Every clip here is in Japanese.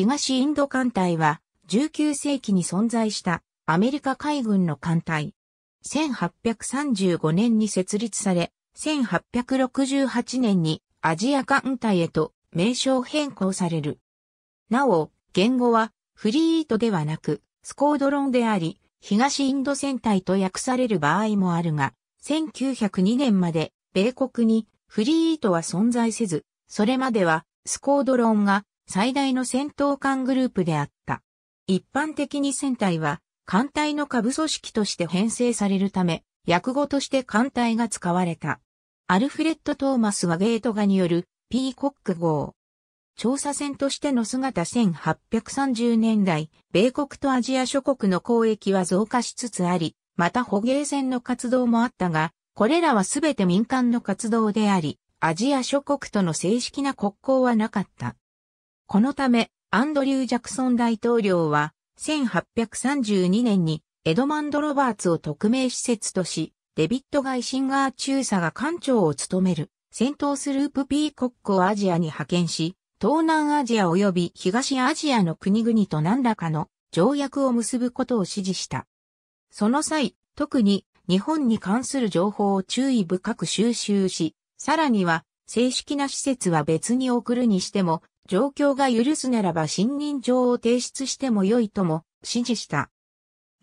東インド艦隊は19世紀に存在したアメリカ海軍の艦隊。1835年に設立され、1868年にアジア艦隊へと名称変更される。なお、言語はフリートではなくスコードロンであり、東インド戦隊と訳される場合もあるが、1902年まで米国にフリートは存在せず、それまではスコードロンが最大の戦闘艦グループであった。一般的に船隊は艦隊の下部組織として編成されるため、訳語として艦隊が使われた。アルフレッド・トーマスはゲート画によるピーコック号。調査船としての姿1830年代、米国とアジア諸国の交易は増加しつつあり、また捕鯨船の活動もあったが、これらはすべて民間の活動であり、アジア諸国との正式な国交はなかった。このため、アンドリュー・ジャクソン大統領は、1832年にエドマンド・ロバーツを特命施設とし、デビット・ガイシンガー中佐が艦長を務める、戦闘スループ・ピーコックをアジアに派遣し、東南アジア及び東アジアの国々と何らかの条約を結ぶことを指示した。その際、特に日本に関する情報を注意深く収集し、さらには正式な施設は別に送るにしても状況が許すならば信任状を提出しても良いとも指示した。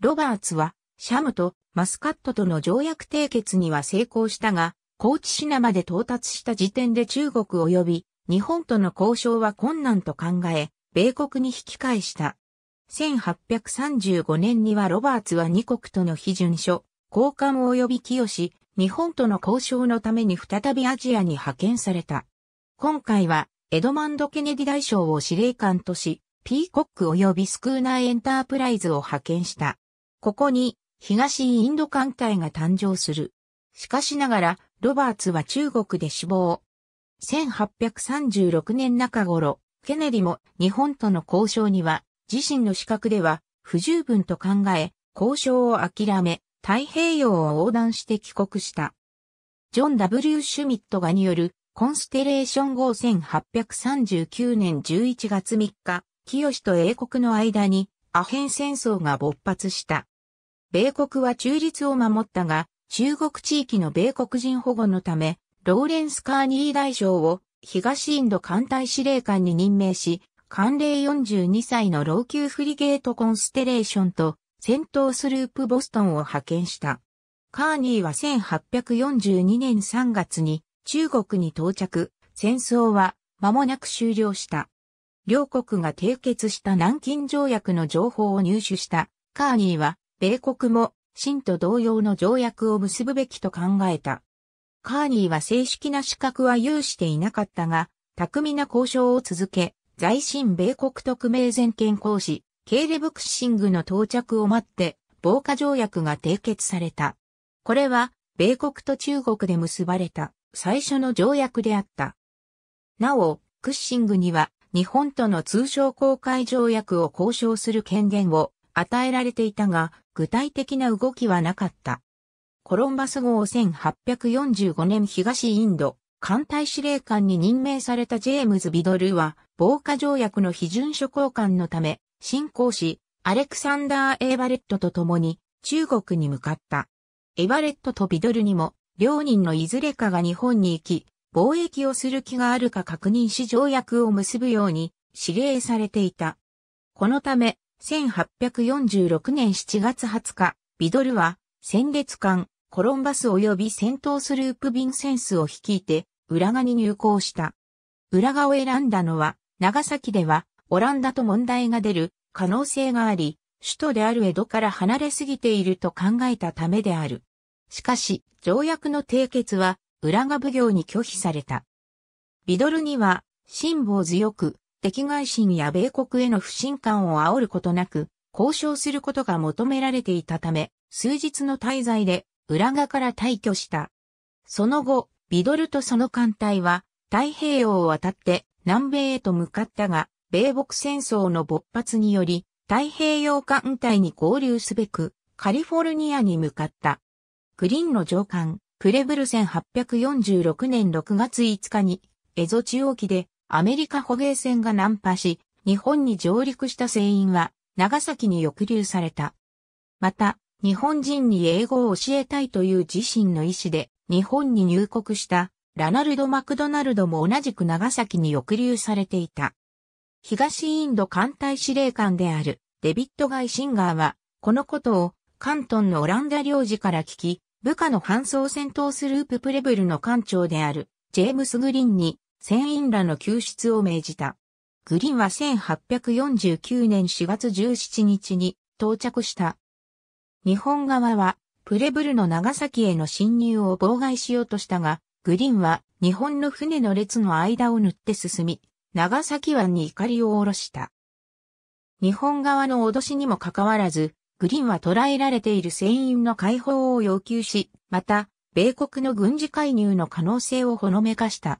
ロバーツは、シャムとマスカットとの条約締結には成功したが、高知品まで到達した時点で中国及び日本との交渉は困難と考え、米国に引き返した。1835年にはロバーツは二国との批准書、交換及び寄与し、日本との交渉のために再びアジアに派遣された。今回はエドマンド・ケネディ大将を司令官とし、ピーコック及びスクーナーエンタープライズを派遣した。ここに東インド艦隊が誕生する。しかしながら、ロバーツは中国で死亡。1836年中頃、ケネディも日本との交渉には自身の資格では不十分と考え、交渉を諦め、太平洋を横断して帰国した。ジョン・ W・ シュミットがによるコンステレーション号1839年11月3日、清と英国の間にアヘン戦争が勃発した。米国は中立を守ったが、中国地域の米国人保護のため、ローレンス・カーニー大将を東インド艦隊司令官に任命し、官令42歳の老朽フリゲート・コンステレーションと戦闘スループ・ボストンを派遣した。カーニーは1842年3月に中国に到着、戦争は間もなく終了した。両国が締結した南京条約の情報を入手したカーニーは、米国も清と同様の条約を結ぶべきと考えた。カーニーは正式な資格は有していなかったが、巧みな交渉を続け、在新米国特命全権行使、ケーレブクッシングの到着を待って、防火条約が締結された。これは、米国と中国で結ばれた最初の条約であった。なお、クッシングには日本との通商公開条約を交渉する権限を与えられていたが、具体的な動きはなかった。コロンバス号1845年東インド艦隊司令官に任命されたジェームズ・ビドルは、防火条約の批准書交換のため、進行し、アレクサンダー・エイバレットと共に中国に向かった。エバレットとビドルにも両人のいずれかが日本に行き、貿易をする気があるか確認し条約を結ぶように指令されていた。このため、1846年7月20日、ビドルは、戦列艦、コロンバス及び戦闘スループビンセンスを率いて、浦賀に入港した。浦賀を選んだのは、長崎では、オランダと問題が出る可能性があり、首都である江戸から離れすぎていると考えたためである。しかし、条約の締結は、浦賀奉行に拒否された。ビドルには、辛抱強く、敵外心や米国への不信感を煽ることなく、交渉することが求められていたため、数日の滞在で、浦賀から退去した。その後、ビドルとその艦隊は、太平洋を渡って南米へと向かったが、米北戦争の勃発により、太平洋艦隊に合流すべく、カリフォルニアに向かった。クリンの上官、クレブル1846年6月5日に、ゾ中地機でアメリカ捕鯨船が難破し、日本に上陸した船員は、長崎に抑留された。また、日本人に英語を教えたいという自身の意思で、日本に入国したラナルド・マクドナルドも同じく長崎に抑留されていた。東インド艦隊司令官であるデビット・ガイ・シンガーは、このことを関東のオランダ領事から聞き、部下の搬送戦闘スループプレブルの艦長であるジェームス・グリーンに船員らの救出を命じた。グリーンは1849年4月17日に到着した。日本側はプレブルの長崎への侵入を妨害しようとしたが、グリーンは日本の船の列の間を縫って進み、長崎湾に怒りを下ろした。日本側の脅しにもかかわらず、グリーンは捕らえられている船員の解放を要求し、また、米国の軍事介入の可能性をほのめかした。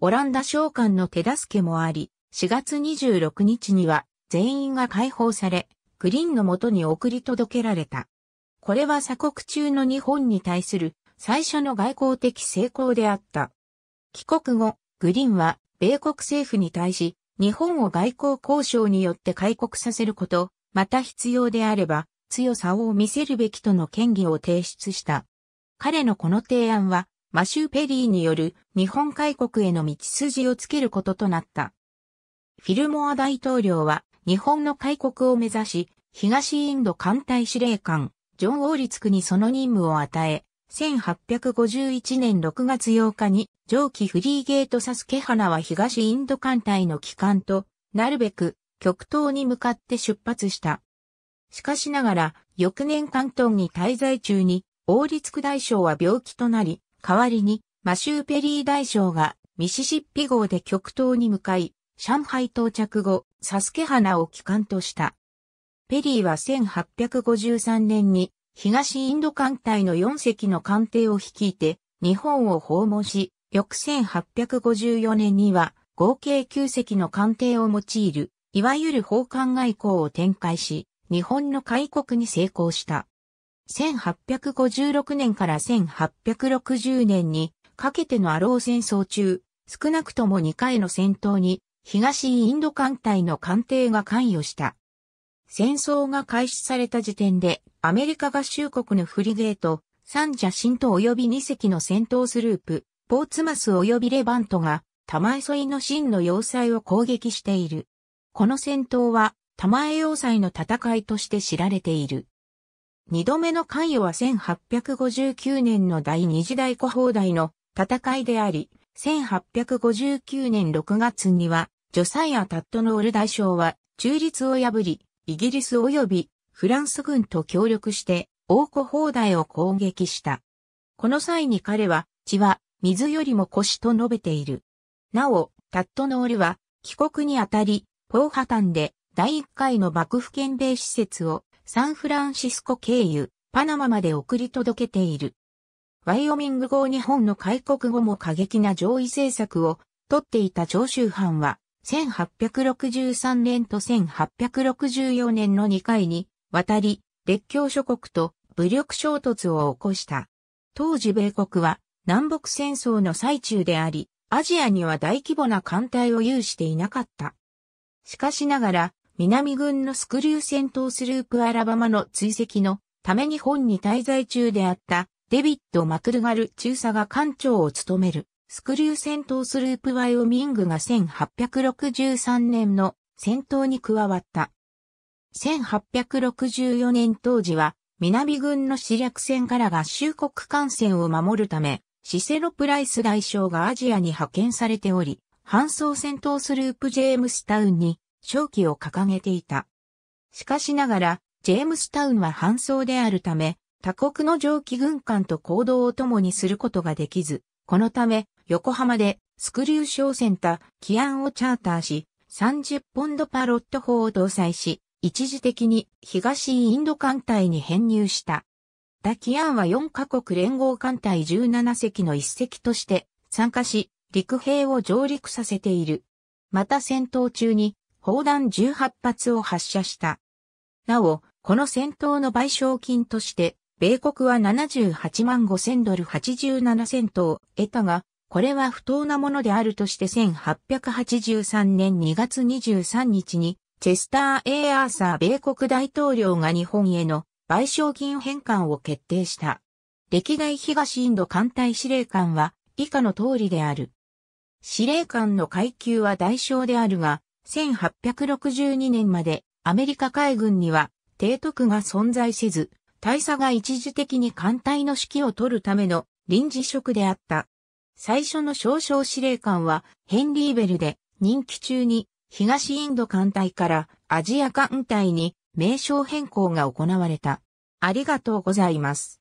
オランダ将官の手助けもあり、4月26日には全員が解放され、グリーンのもとに送り届けられた。これは鎖国中の日本に対する最初の外交的成功であった。帰国後、グリーンは米国政府に対し、日本を外交交渉によって開国させること、また必要であれば、強さを見せるべきとの権威を提出した。彼のこの提案は、マシュー・ペリーによる日本開国への道筋をつけることとなった。フィルモア大統領は日本の開国を目指し、東インド艦隊司令官、ジョン・オーリツクにその任務を与え、1851年6月8日に上記フリーゲートサスケハナは東インド艦隊の機関となるべく極東に向かって出発した。しかしながら、翌年関東に滞在中に、王立区大将は病気となり、代わりに、マシューペリー大将が、ミシシッピ号で極東に向かい、上海到着後、サスケ花を帰還とした。ペリーは1853年に、東インド艦隊の4隻の艦艇を率いて、日本を訪問し、翌1854年には、合計9隻の艦艇を用いるいわゆる奉還外交を展開し、日本の開国に成功した。1856年から1860年にかけてのアロー戦争中、少なくとも2回の戦闘に東インド艦隊の艦艇が関与した。戦争が開始された時点でアメリカ合衆国のフリゲート、サンジャシント及び2隻の戦闘スループ、ポーツマス及びレバントが玉井沿いの真の要塞を攻撃している。この戦闘は玉江要塞の戦いとして知られている。二度目の関与は1859年の第二次大古砲台の戦いであり、1859年6月には、ジョサイア・タットノール大将は中立を破り、イギリス及びフランス軍と協力して大古砲台を攻撃した。この際に彼は、血は水よりも腰と述べている。なお、タットノールは帰国にあたり、ポーハタンで第1回の幕府県米施設をサンフランシスコ経由、パナマまで送り届けている。ワイオミング号日本の開国後も過激な上位政策を取っていた長州藩は、1863年と1864年の2回に渡り、列強諸国と武力衝突を起こした。当時米国は南北戦争の最中であり、アジアには大規模な艦隊を有していなかった。しかしながら、南軍のスクリュー戦闘スループアラバマの追跡のため日本に滞在中であったデビッド・マクルガル中佐が艦長を務めるスクリュー戦闘スループワイオミングが1863年の戦闘に加わった。1864年当時は南軍の死略戦から合衆国艦船を守るためシセロ・プライス外相がアジアに派遣されており、搬送戦闘スループジェームスタウンに勝機を掲げていた。しかしながら、ジェームスタウンは搬送であるため、他国の蒸気軍艦と行動を共にすることができず、このため、横浜でスクリュー商船タ、キアンをチャーターし、30ポンドパロット砲を搭載し、一時的に東インド艦隊に編入した。ダキアンは4カ国連合艦隊17隻の一隻として参加し、陸兵を上陸させている。また戦闘中に砲弾18発を発射した。なお、この戦闘の賠償金として、米国は78万5千ドル87セントを得たが、これは不当なものであるとして1883年2月23日に、チェスター・エイ・アーサー米国大統領が日本への賠償金返還を決定した。歴代東インド艦隊司令官は以下の通りである。司令官の階級は代償であるが、1862年までアメリカ海軍には提督が存在せず、大佐が一時的に艦隊の指揮を取るための臨時職であった。最初の少将司令官はヘンリーベルで任期中に東インド艦隊からアジア艦隊に名称変更が行われた。ありがとうございます。